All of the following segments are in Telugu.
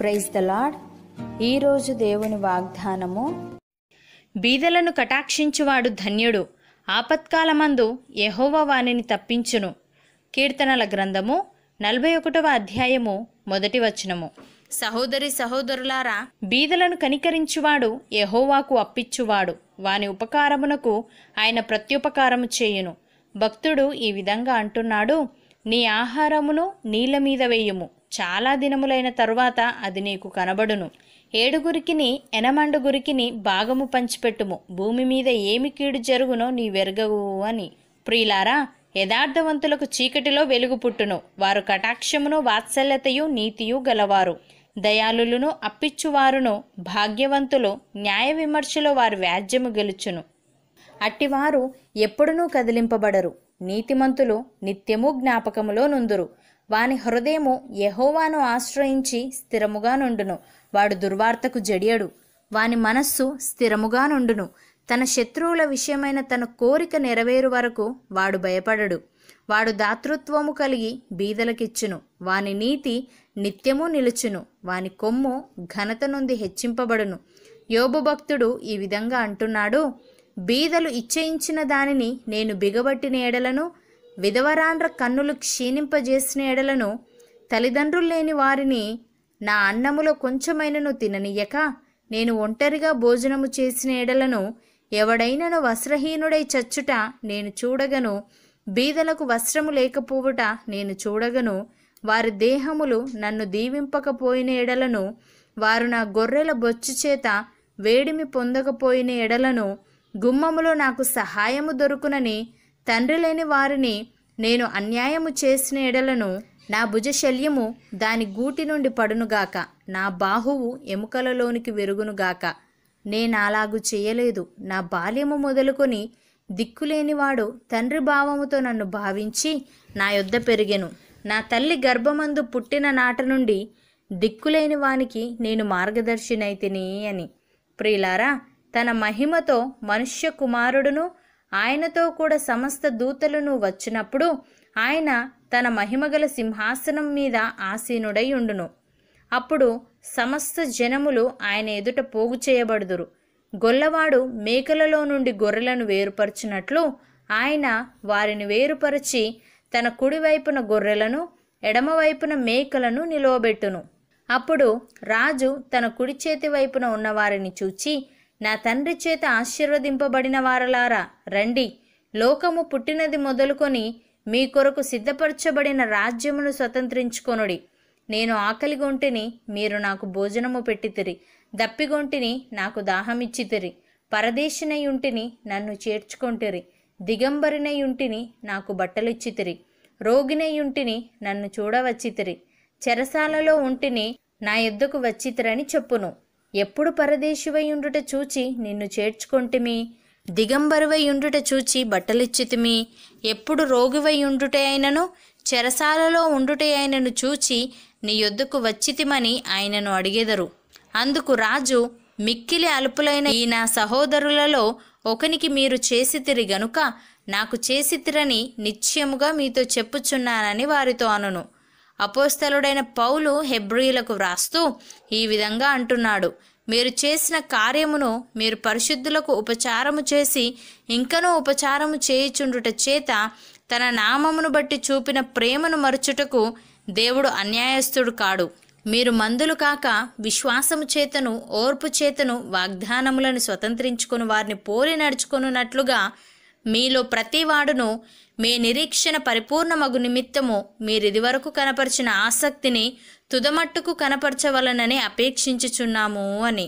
ప్రైజ్ ద లాడ్ ఈరోజు దేవుని వాగ్దానము బీదలను కటాక్షించువాడు ధన్యుడు ఆపత్కాలమందు యహోవ వాణిని తప్పించును కీర్తనల గ్రంథము నలభై ఒకటవ అధ్యాయము మొదటి వచనము సహోదరి సహోదరులారా బీదలను కనికరించువాడు యహోవాకు అప్పిచ్చువాడు వాని ఉపకారమునకు ఆయన ప్రత్యుపకారము చేయును భక్తుడు ఈ విధంగా అంటున్నాడు నీ ఆహారమును నీళ్ళ మీద వేయుము చాలా దినములైన తరువాత అది నీకు కనబడును ఏడుగురికిని ఎనమండుగురికిని భాగము పంచిపెట్టుము భూమి మీద ఏమి కీడు జరుగునో నీ వెరగవు అని ప్రియులారా యథార్థవంతులకు చీకటిలో వెలుగు పుట్టును వారు కటాక్షమును వాత్సల్యతయు నీతియు గలవారు దయాళులను అప్పిచ్చువారును భాగ్యవంతులు న్యాయ విమర్శలో వారు వ్యాజ్యము గెలుచును అట్టివారు ఎప్పుడునూ కదిలింపబడరు నీతిమంతులు నిత్యము జ్ఞాపకములో నుందురు వాని హృదయము యహోవాను ఆశ్రయించి స్థిరముగా నుండును వాడు దుర్వార్తకు జడియడు వాని మనస్సు స్థిరముగా నుండును తన శత్రువుల విషయమైన తన కోరిక నెరవేరు వరకు వాడు భయపడడు వాడు దాతృత్వము కలిగి బీదలకిచ్చును వాని నీతి నిత్యము నిలుచును వాని కొమ్ము ఘనత నుండి హెచ్చింపబడును యోబు భక్తుడు ఈ విధంగా అంటున్నాడు బీదలు ఇచ్చయించిన దానిని నేను బిగబట్టిన ఎడలను విధవరాండ్ర కన్నులు క్షీణింపజేసిన ఎడలను తల్లిదండ్రులు లేని వారిని నా అన్నములో కొంచెమైనను తిననీయక నేను ఒంటరిగా భోజనము చేసిన ఎడలను ఎవడైనను వస్త్రహీనుడై చచ్చుట నేను చూడగను బీదలకు వస్త్రము లేకపోవుట నేను చూడగను వారి దేహములు నన్ను దీవింపకపోయిన ఎడలను వారు నా గొర్రెల బొచ్చు చేత వేడిమి పొందకపోయిన ఎడలను గుమ్మములో నాకు సహాయము దొరుకునని తండ్రి లేని వారిని నేను అన్యాయము చేసిన ఎడలను నా భుజశల్యము దాని గూటి నుండి పడునుగాక నా బాహువు ఎముకలలోనికి వెరుగునుగాక నేనాలాగు చేయలేదు నా బాల్యము మొదలుకొని దిక్కులేనివాడు తండ్రి భావముతో నన్ను భావించి నా యొద్ద పెరిగెను నా తల్లి గర్భమందు పుట్టిన నాట నుండి దిక్కులేని వానికి నేను మార్గదర్శినైతిని అని ప్రియులారా తన మహిమతో మనుష్య కుమారుడును ఆయనతో కూడా సమస్త దూతలను వచ్చినప్పుడు ఆయన తన మహిమగల సింహాసనం మీద ఆసీనుడై ఉండును అప్పుడు సమస్త జనములు ఆయన ఎదుట పోగు చేయబడుదురు గొల్లవాడు మేకలలో నుండి గొర్రెలను వేరుపరచినట్లు ఆయన వారిని వేరుపరచి తన కుడివైపున గొర్రెలను ఎడమవైపున మేకలను నిలువబెట్టును అప్పుడు రాజు తన కుడి చేతి వైపున ఉన్నవారిని చూచి నా తండ్రి చేత ఆశీర్వదింపబడిన వారలారా రండి లోకము పుట్టినది మొదలుకొని మీ కొరకు సిద్ధపరచబడిన రాజ్యమును స్వతంత్రించుకొనుడి నేను ఆకలిగొంటిని మీరు నాకు భోజనము పెట్టితిరి దప్పిగొంటిని నాకు దాహమిచ్చితిరి పరదేశినయుంటిని నన్ను చేర్చుకొంటిరి దిగంబరినయుంటిని నాకు బట్టలిచ్చితిరి రోగినయుంటిని నన్ను చూడవచ్చితిరి చెరసాలలో ఉంటిని నా ఎద్దుకు వచ్చితిరని చెప్పును ఎప్పుడు పరదేశివయుండుట చూచి నిన్ను చేర్చుకొంటిమి దిగంబరువయుండుట చూచి బట్టలిచ్చితిమి ఎప్పుడు రోగివయుండుటే అయినను చెరసాలలో ఉండుటే అయినను చూచి నీ యొద్దుకు వచ్చితిమని ఆయనను అడిగెదరు అందుకు రాజు మిక్కిలి అలుపులైన ఈ నా సహోదరులలో ఒకనికి మీరు చేసితిరి గనుక నాకు చేసితిరని నిశ్చయముగా మీతో చెప్పుచున్నానని వారితో అనును అపోస్తలుడైన పౌలు హెబ్రియులకు వ్రాస్తూ ఈ విధంగా అంటున్నాడు మీరు చేసిన కార్యమును మీరు పరిశుద్ధులకు ఉపచారము చేసి ఇంకనూ ఉపచారము చేయుచుండుట చేత తన నామమును బట్టి చూపిన ప్రేమను మరుచుటకు దేవుడు అన్యాయస్తుడు కాడు మీరు మందులు కాక విశ్వాసము చేతను ఓర్పు చేతను వాగ్దానములను స్వతంత్రించుకుని వారిని పోలి నడుచుకున్నట్లుగా మీలో ప్రతివాడును మీ నిరీక్షణ పరిపూర్ణమగు నిమిత్తము మీరిదివరకు కనపరిచిన ఆసక్తిని తుదమట్టుకు కనపరచవలనని అపేక్షించుచున్నాము అని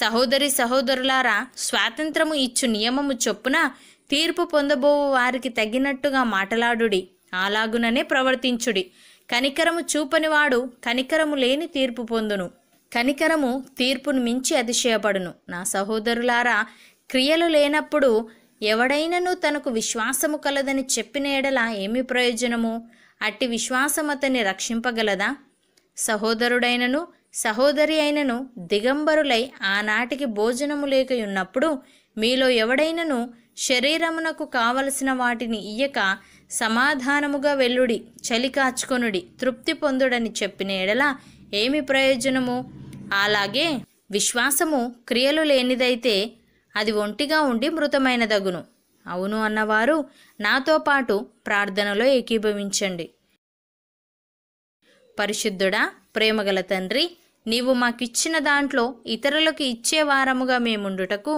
సహోదరి సహోదరులారా స్వాతంత్రము ఇచ్చు నియమము చొప్పున తీర్పు పొందబో వారికి తగినట్టుగా మాటలాడుడి అలాగుననే ప్రవర్తించుడి కనికరము చూపనివాడు కనికరము లేని తీర్పు పొందును కనికరము తీర్పును మించి అతిశయపడును నా సహోదరులారా క్రియలు లేనప్పుడు ఎవడైనను తనకు విశ్వాసము కలదని చెప్పిన ఎడల ఏమి ప్రయోజనము అట్టి విశ్వాసం అతన్ని రక్షింపగలదా సహోదరుడైనను సహోదరి అయినను దిగంబరులై ఆనాటికి భోజనము లేకయున్నప్పుడు మీలో ఎవడైనను శరీరమునకు కావలసిన వాటిని ఇయ్యక సమాధానముగా వెల్లుడి చలి కాచుకొనుడి తృప్తి పొందుడని చెప్పిన ఎడల ఏమి ప్రయోజనము అలాగే విశ్వాసము క్రియలు లేనిదైతే అది ఒంటిగా ఉండి మృతమైనదగును అవును అన్నవారు నాతో పాటు ప్రార్థనలో ఏకీభవించండి పరిశుద్ధుడా ప్రేమగల తండ్రి నీవు మాకిచ్చిన దాంట్లో ఇతరులకు ఇచ్చేవారముగా మేముండుటకు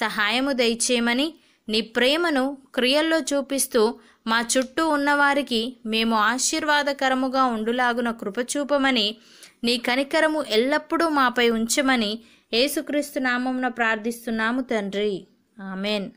సహాయము దయచేయమని నీ ప్రేమను క్రియల్లో చూపిస్తూ మా చుట్టూ ఉన్నవారికి మేము ఆశీర్వాదకరముగా ఉండులాగున కృపచూపమని నీ కనికరము ఎల్లప్పుడూ మాపై ఉంచమని ఏసుక్రీస్తు నామంన ప్రార్థిస్తున్నాము తండ్రి ఆమెన్